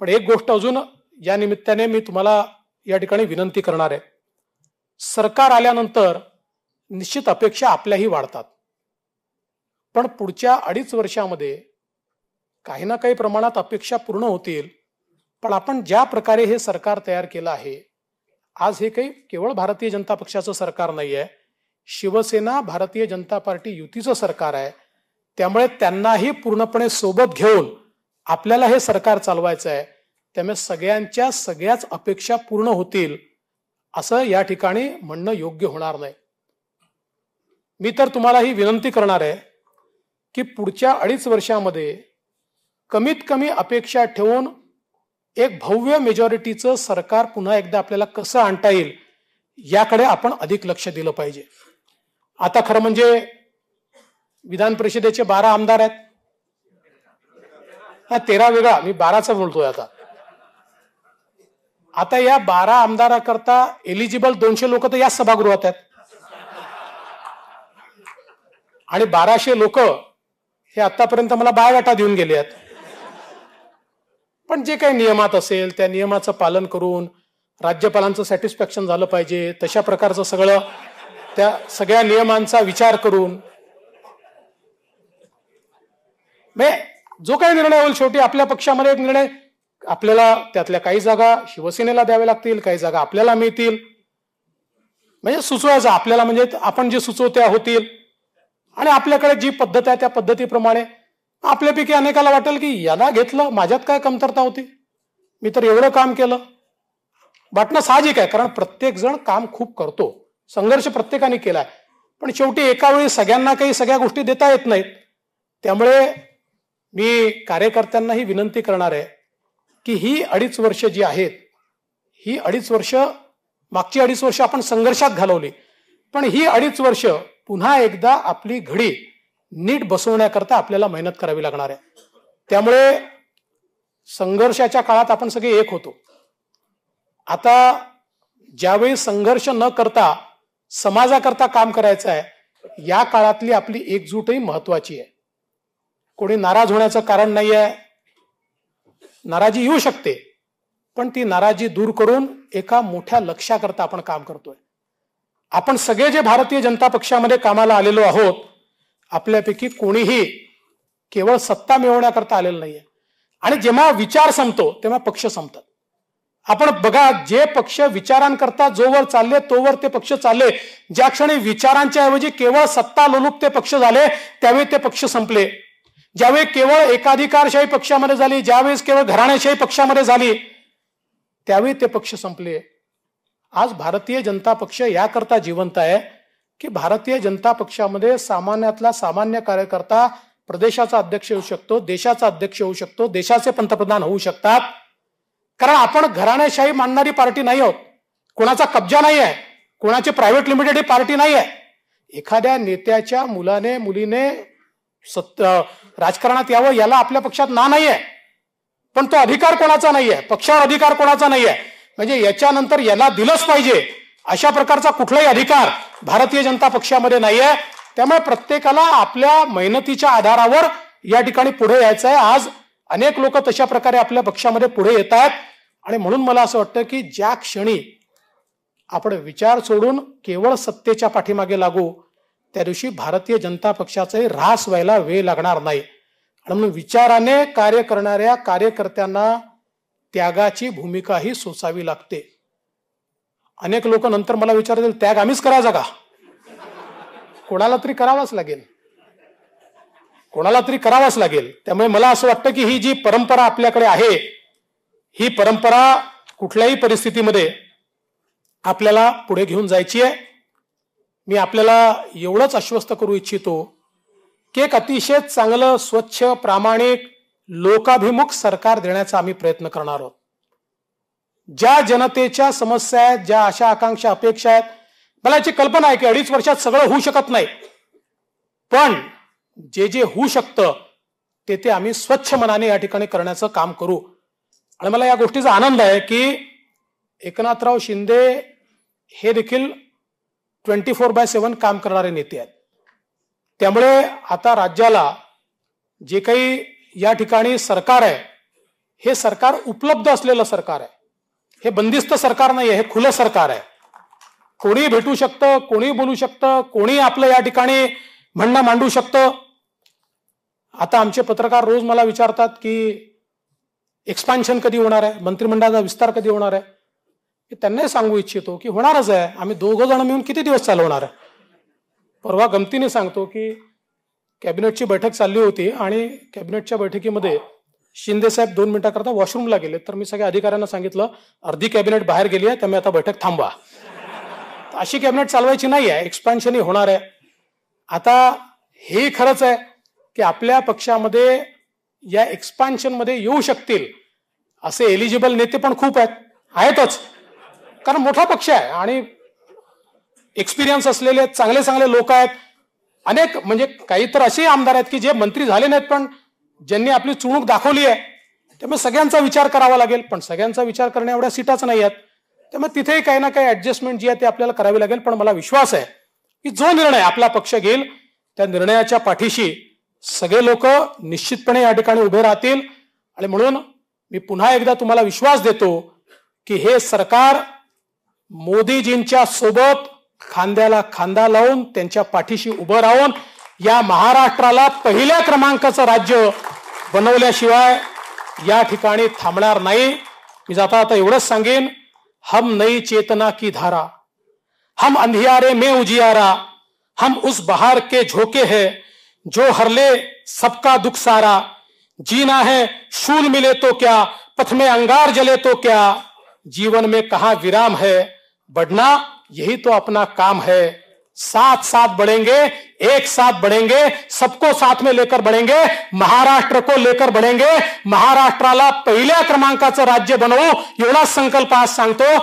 पण एक गोष्ट अजून या निमित्ताने मी तुम्हाला या ठिकाणी विनंती करणार आहे सरकार आल्यानंतर निश्चित अपेक्षा आपल्याही वाढतात पण पुढच्या अडीच वर्षामध्ये काही ना काही प्रमाणात अपेक्षा पूर्ण होतील पण आपण ज्या प्रकारे हे सरकार तयार केलं आहे आज हे काही केवळ भारतीय जनता पक्षाचं सरकार नाही आहे शिवसेना भारतीय जनता पार्टी युतीचं सरकार आहे त्यामुळे त्यांनाही पूर्णपणे सोबत घेऊन आपल्याला हे सरकार चालवायचं आहे त्यामुळे सगळ्यांच्या सगळ्याच अपेक्षा पूर्ण होतील असं या ठिकाणी म्हणणं योग्य होणार नाही मी तर तुम्हाला ही विनंती करणार आहे की पुढच्या अडीच वर्षामध्ये कमीत कमी अपेक्षा ठेवून एक भव्य मेजॉरिटीचं सरकार पुन्हा एकदा आपल्याला कसं आणता येईल याकडे आपण अधिक लक्ष दिलं पाहिजे आता खरं म्हणजे विधान परिषदेचे बारा आमदार आहेत हा तेरा वेगळा मी बाराचा बोलतोय आता आता या बारा आमदाराकरता एलिजिबल दोनशे लोक तर याच सभागृहात आहेत आणि बाराशे लोक हे आतापर्यंत मला गटा देऊन गेले आहेत पण जे काही नियमात असेल त्या नियमाचं पालन करून राज्यपालांचं सॅटिस्फॅक्शन झालं पाहिजे तशा प्रकारचं सगळं त्या सगळ्या नियमांचा विचार करून जो काही निर्णय होईल शेवटी आपल्या पक्षामध्ये एक निर्णय आपल्याला त्यातल्या काही जागा शिवसेनेला द्याव्या लागतील काही जागा आपल्याला मिळतील म्हणजे सुचवायचं आपल्याला म्हणजे आपण जे सुचवत्या होतील आणि आपल्याकडे जी पद्धत आहे त्या पद्धतीप्रमाणे आपल्यापैकी अनेकाला वाटेल की याला घेतलं माझ्यात काय कमतरता होती मी तर एवढं काम केलं वाटणं साहजिक आहे कारण प्रत्येक जण काम खूप करतो संघर्ष प्रत्येकाने केलाय पण शेवटी एका वेळी सगळ्यांना काही सगळ्या गोष्टी देता येत नाहीत त्यामुळे मी कार्यकर्त्यांनाही विनंती करणार आहे की ही अडीच वर्ष जी आहेत ही अडीच वर्ष मागची अडीच वर्ष आपण संघर्षात घालवली पण ही अडीच वर्ष पुन्हा एकदा आपली घडी नीट बसवण्याकरता आपल्याला मेहनत करावी लागणार आहे त्यामुळे संघर्षाच्या काळात आपण सगळे एक होतो आता ज्यावेळी संघर्ष न करता समाजाकरता काम करायचं आहे या काळातली आपली एकजूटही महत्वाची आहे कोणी नाराज होण्याचं कारण नाही आहे नाराजी येऊ शकते पण ती नाराजी दूर करून एका मोठ्या लक्ष्याकरता आपण काम करतोय आपण सगळे जे भारतीय जनता पक्षामध्ये कामाला आलेलो आहोत आपल्यापैकी कोणीही केवळ सत्ता मिळवण्याकरता आलेलं नाहीये आणि जेव्हा विचार संपतो तेव्हा पक्ष संपतात आपण बघा जे पक्ष विचारांकरता जोवर चालले तोवर ते पक्ष चालले ज्या क्षणी विचारांच्या ऐवजी केवळ सत्ता लोलुप ते पक्ष झाले त्यावेळी ते पक्ष संपले ज्यावेळी केवळ एकाधिकारशाही पक्षामध्ये झाली ज्यावेळेस केवळ घराण्याशाही पक्षामध्ये झाली त्यावेळी ते पक्ष संपले आज भारतीय जनता पक्ष याकरता जिवंत आहे की भारतीय जनता पक्षामध्ये सामान्यातला सामान्य कार्यकर्ता प्रदेशाचा अध्यक्ष होऊ शकतो देशाचा अध्यक्ष होऊ शकतो देशाचे पंतप्रधान होऊ शकतात कारण आपण घराण्याशाही मानणारी पार्टी नाही आहोत कोणाचा कब्जा नाही आहे कोणाची प्रायव्हेट लिमिटेड ही पार्टी नाही आहे एखाद्या नेत्याच्या मुलाने मुलीने सत्ता राजकारणात यावं याला आपल्या पक्षात ना नाहीये पण तो अधिकार कोणाचा नाहीये पक्षावर अधिकार कोणाचा नाहीये म्हणजे याच्यानंतर याला दिलंच पाहिजे अशा प्रकारचा कुठलाही अधिकार भारतीय जनता पक्षामध्ये नाहीये त्यामुळे प्रत्येकाला आपल्या मेहनतीच्या आधारावर या ठिकाणी पुढे यायचं आहे आज अनेक लोक तशा प्रकारे आपल्या पक्षामध्ये पुढे येत आहेत आणि म्हणून मला असं वाटतं की ज्या क्षणी आपण विचार सोडून केवळ सत्तेच्या पाठीमागे लागू त्या दिवशी भारतीय जनता पक्षाचाही ऱ्हास व्हायला वेळ लागणार नाही आणि म्हणून विचाराने कार्य करणाऱ्या कार्यकर्त्यांना त्यागाची भूमिकाही सोसावी लागते अनेक लोक नंतर मला विचारतील त्याग आम्हीच करायचा का कोणाला तरी करावाच लागेल कोणाला तरी करावाच लागेल त्यामुळे मला असं वाटतं की ही जी परंपरा आपल्याकडे आहे ही परंपरा कुठल्याही परिस्थितीमध्ये आपल्याला पुढे घेऊन जायची आहे मी आपल्याला एवढंच आश्वस्त करू इच्छितो की एक अतिशय चांगलं स्वच्छ प्रामाणिक लोकाभिमुख सरकार देण्याचा आम्ही प्रयत्न करणार आहोत ज्या जनतेच्या समस्या आहेत ज्या अशा आकांक्षा अपेक्षा आहेत मला याची कल्पना आहे की अडीच वर्षात सगळं होऊ शकत नाही पण जे जे होऊ शकतं ते ते आम्ही स्वच्छ मनाने या ठिकाणी करण्याचं काम करू आणि मला या गोष्टीचा आनंद आहे की एकनाथराव शिंदे हे देखील ट्वेंटी फोर बाय सेवन काम करणारे नेते आहेत त्यामुळे आता राज्याला जे काही या ठिकाणी सरकार आहे हे सरकार उपलब्ध असलेलं सरकार आहे हे बंदिस्त सरकार नाही आहे हे खुलं सरकार आहे कोणी भेटू शकतं कोणी बोलू शकतं कोणी आपलं या ठिकाणी म्हणणं मांडू शकतं आता आमचे पत्रकार रोज मला विचारतात की एक्सपॅन्शन कधी होणार आहे मंत्रिमंडळाचा विस्तार कधी होणार आहे की त्यांनाही सांगू इच्छितो की होणारच आहे आम्ही दोघं जण मिळून किती दिवस चालवणार आहे परवा गमतीने सांगतो की कॅबिनेटची बैठक चालली होती आणि कॅबिनेटच्या बैठकीमध्ये शिंदे साहेब दोन मिनिटाकरता वॉशरूमला गेले तर मी सगळ्या अधिकाऱ्यांना सांगितलं अर्धी कॅबिनेट बाहेर गेली आहे त्यामुळे आता बैठक थांबवा अशी कॅबिनेट चालवायची नाही आहे एक्सपान्शनही होणार आहे आता हे खरंच आहे की आपल्या पक्षामध्ये या एक्सपान्शनमध्ये येऊ शकतील असे एलिजिबल नेते पण खूप आहेत आहेतच कारण मोठा पक्ष आहे आणि एक्सपिरियन्स असलेले चांगले चांगले लोक आहेत अनेक म्हणजे काही तर असेही आमदार आहेत की जे मंत्री झाले नाहीत पण ज्यांनी आपली चुणूक दाखवली आहे त्यामुळे सगळ्यांचा विचार करावा लागेल पण सगळ्यांचा विचार करण्या एवढ्या सीटाच नाही आहेत त्यामुळे तिथेही काही ना काही ऍडजस्टमेंट जी आहे ती आपल्याला करावी लागेल पण मला विश्वास आहे की जो निर्णय आपला पक्ष घेईल त्या निर्णयाच्या पाठीशी सगळे लोक निश्चितपणे या ठिकाणी उभे राहतील आणि म्हणून मी पुन्हा एकदा तुम्हाला विश्वास देतो की हे सरकार मोदीजींच्या सोबत खांद्याला खांदा लावून त्यांच्या पाठीशी उभं राहून या महाराष्ट्राला पहिल्या क्रमांकाचं राज्य बनवल्याशिवाय या ठिकाणी थांबणार नाही मी जाता आता एवढंच सांगेन हम नई चेतना की धारा हम अंधियारे में उजियारा हम उस बहार के झोके है जो हरले सबका दुख सारा जीना है शूल मिले तो क्या पथ में अंगार जले तो क्या जीवन में कहा विराम है बढ़ना यही तो अपना काम है साथ साथ बढ़ेंगे एक साथ बढ़ेंगे सबको साथ में लेकर बढ़ेंगे महाराष्ट्र को लेकर बढ़ेंगे महाराष्ट्राला पहिल्या क्रमांकाचं राज्य बनवू एवढा संकल्प आज सांगतो